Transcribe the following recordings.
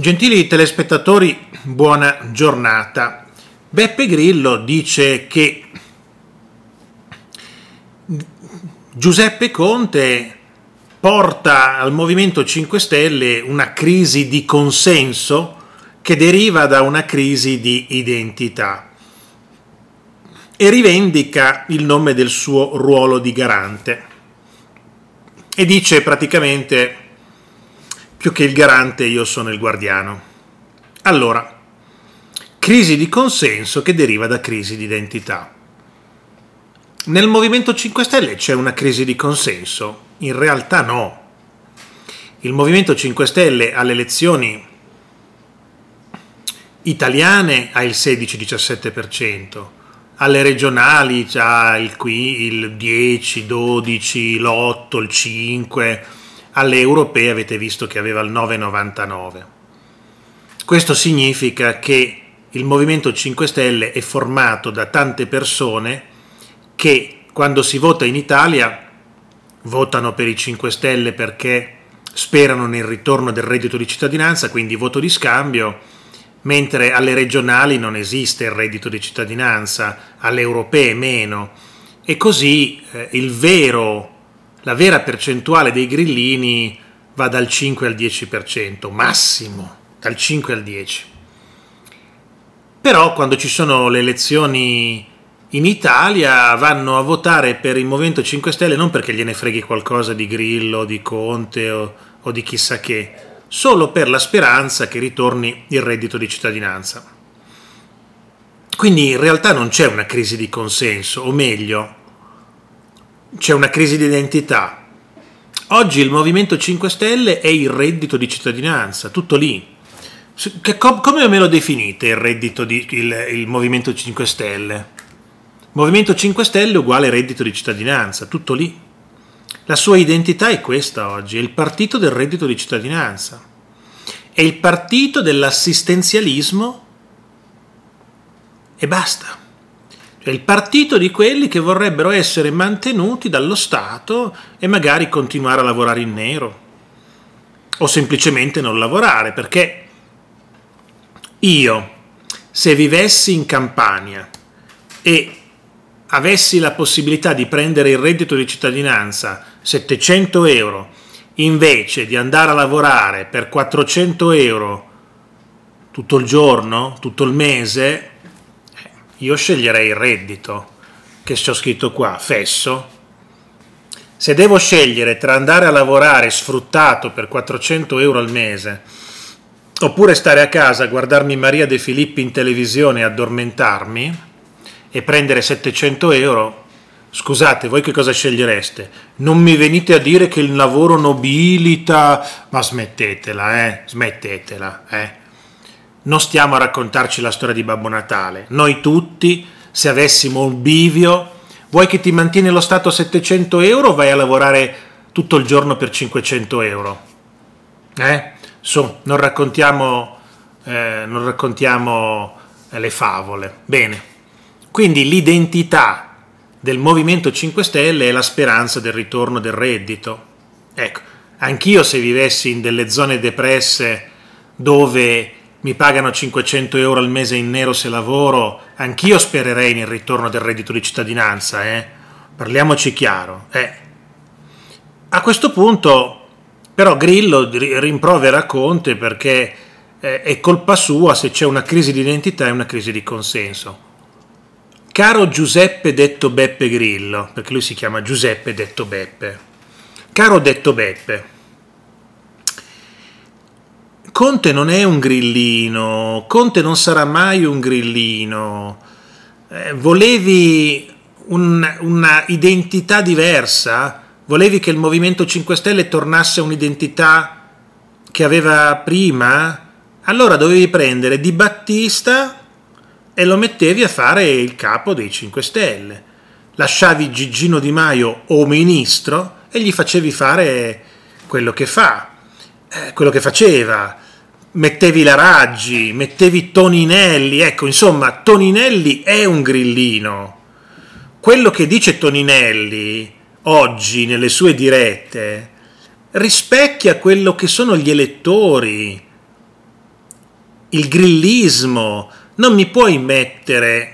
Gentili telespettatori, buona giornata. Beppe Grillo dice che Giuseppe Conte porta al Movimento 5 Stelle una crisi di consenso che deriva da una crisi di identità e rivendica il nome del suo ruolo di garante e dice praticamente più che il garante io sono il guardiano. Allora, crisi di consenso che deriva da crisi di identità. Nel Movimento 5 Stelle c'è una crisi di consenso? In realtà no. Il Movimento 5 Stelle alle elezioni italiane ha il 16-17%, alle regionali ha il, il 10, 12, l'8, il 5%, alle europee avete visto che aveva il 9,99. Questo significa che il Movimento 5 Stelle è formato da tante persone che quando si vota in Italia votano per i 5 Stelle perché sperano nel ritorno del reddito di cittadinanza, quindi voto di scambio, mentre alle regionali non esiste il reddito di cittadinanza, alle europee meno. E così eh, il vero la vera percentuale dei grillini va dal 5 al 10%, massimo, dal 5 al 10%. Però quando ci sono le elezioni in Italia vanno a votare per il Movimento 5 Stelle non perché gliene freghi qualcosa di Grillo, di Conte o, o di chissà che, solo per la speranza che ritorni il reddito di cittadinanza. Quindi in realtà non c'è una crisi di consenso, o meglio, c'è una crisi di identità. Oggi il Movimento 5 Stelle è il reddito di cittadinanza, tutto lì. Com- come me lo definite il reddito di, il, il Movimento 5 Stelle? Movimento 5 Stelle uguale reddito di cittadinanza, tutto lì. La sua identità è questa oggi, è il partito del reddito di cittadinanza, è il partito dell'assistenzialismo e basta cioè il partito di quelli che vorrebbero essere mantenuti dallo Stato e magari continuare a lavorare in nero o semplicemente non lavorare perché io se vivessi in Campania e avessi la possibilità di prendere il reddito di cittadinanza 700 euro invece di andare a lavorare per 400 euro tutto il giorno, tutto il mese, io sceglierei il reddito che c'ho scritto qua, fesso. Se devo scegliere tra andare a lavorare sfruttato per 400 euro al mese oppure stare a casa a guardarmi Maria De Filippi in televisione e addormentarmi e prendere 700 euro, scusate, voi che cosa scegliereste? Non mi venite a dire che il lavoro nobilita, ma smettetela, eh, smettetela, eh non stiamo a raccontarci la storia di Babbo Natale. Noi tutti, se avessimo un bivio, vuoi che ti mantiene lo Stato 700 euro o vai a lavorare tutto il giorno per 500 euro? Eh? Su, non raccontiamo, eh, non raccontiamo eh, le favole. Bene, quindi l'identità del Movimento 5 Stelle è la speranza del ritorno del reddito. Ecco, anch'io se vivessi in delle zone depresse dove mi pagano 500 euro al mese in nero se lavoro, anch'io spererei nel ritorno del reddito di cittadinanza, eh? parliamoci chiaro. Eh. A questo punto però Grillo rimprovera Conte perché eh, è colpa sua se c'è una crisi di identità e una crisi di consenso. Caro Giuseppe detto Beppe Grillo, perché lui si chiama Giuseppe detto Beppe. Caro detto Beppe, Conte non è un grillino, Conte non sarà mai un grillino. Eh, volevi un, una identità diversa? Volevi che il Movimento 5 Stelle tornasse a un'identità che aveva prima? Allora dovevi prendere Di Battista e lo mettevi a fare il capo dei 5 Stelle. Lasciavi Gigino Di Maio o ministro e gli facevi fare quello che fa, eh, quello che faceva mettevi la Raggi, mettevi Toninelli, ecco insomma Toninelli è un grillino. Quello che dice Toninelli oggi nelle sue dirette rispecchia quello che sono gli elettori, il grillismo. Non mi puoi mettere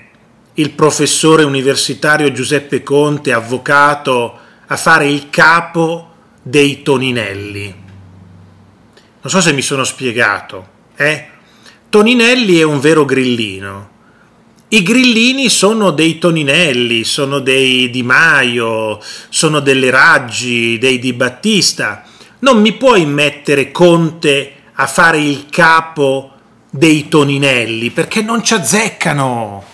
il professore universitario Giuseppe Conte, avvocato, a fare il capo dei Toninelli. Non so se mi sono spiegato. Eh? Toninelli è un vero grillino. I grillini sono dei Toninelli, sono dei Di Maio, sono delle Raggi, dei Di Battista. Non mi puoi mettere Conte a fare il capo dei Toninelli perché non ci azzeccano.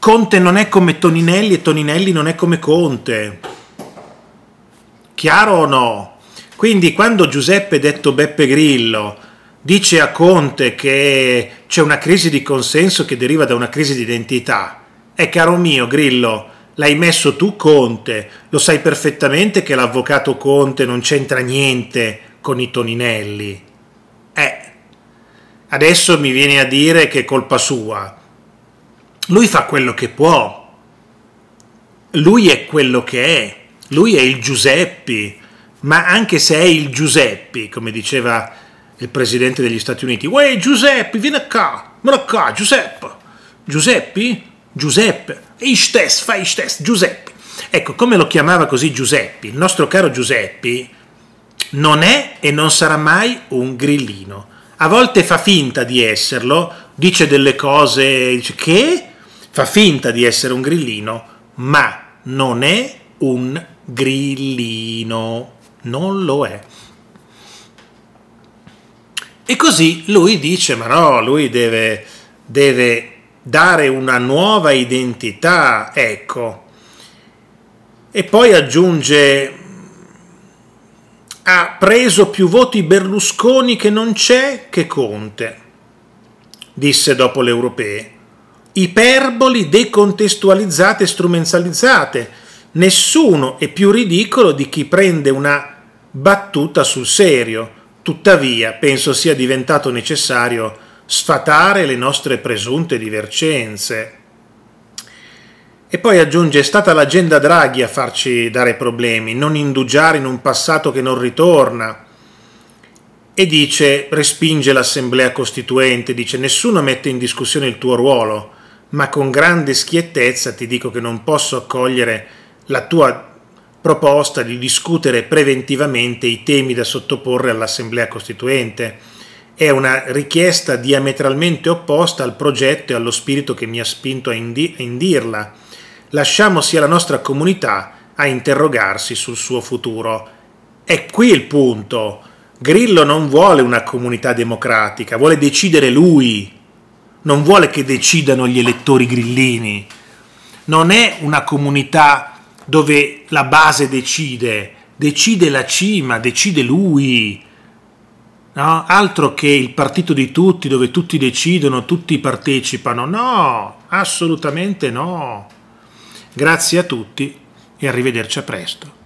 Conte non è come Toninelli e Toninelli non è come Conte. Chiaro o no? Quindi quando Giuseppe, detto Beppe Grillo, dice a Conte che c'è una crisi di consenso che deriva da una crisi di identità, è eh, caro mio Grillo, l'hai messo tu Conte, lo sai perfettamente che l'avvocato Conte non c'entra niente con i Toninelli. Eh, adesso mi viene a dire che è colpa sua. Lui fa quello che può. Lui è quello che è. Lui è il Giuseppi ma anche se è il Giuseppe, come diceva il presidente degli Stati Uniti, uè Giuseppe, vieni qua, vieni qua, Giuseppe, Giuseppi, Giuseppe, ich test, fai ich test, Giuseppe. Ecco, come lo chiamava così Giuseppe, il nostro caro Giuseppe non è e non sarà mai un grillino. A volte fa finta di esserlo, dice delle cose dice, che fa finta di essere un grillino, ma non è un grillino non lo è. E così lui dice, ma no, lui deve, deve dare una nuova identità, ecco. E poi aggiunge, ha preso più voti Berlusconi che non c'è che Conte, disse dopo le europee. Iperboli decontestualizzate e strumentalizzate. Nessuno è più ridicolo di chi prende una battuta sul serio. Tuttavia, penso sia diventato necessario sfatare le nostre presunte divergenze. E poi aggiunge, è stata l'agenda Draghi a farci dare problemi, non indugiare in un passato che non ritorna. E dice, respinge l'assemblea costituente, dice, nessuno mette in discussione il tuo ruolo, ma con grande schiettezza ti dico che non posso accogliere la tua proposta di discutere preventivamente i temi da sottoporre all'Assemblea Costituente. È una richiesta diametralmente opposta al progetto e allo spirito che mi ha spinto a, indi- a indirla. Lasciamo sia la nostra comunità a interrogarsi sul suo futuro. È qui il punto. Grillo non vuole una comunità democratica, vuole decidere lui. Non vuole che decidano gli elettori grillini. Non è una comunità dove la base decide, decide la cima, decide lui. No? Altro che il partito di tutti, dove tutti decidono, tutti partecipano. No, assolutamente no. Grazie a tutti e arrivederci a presto.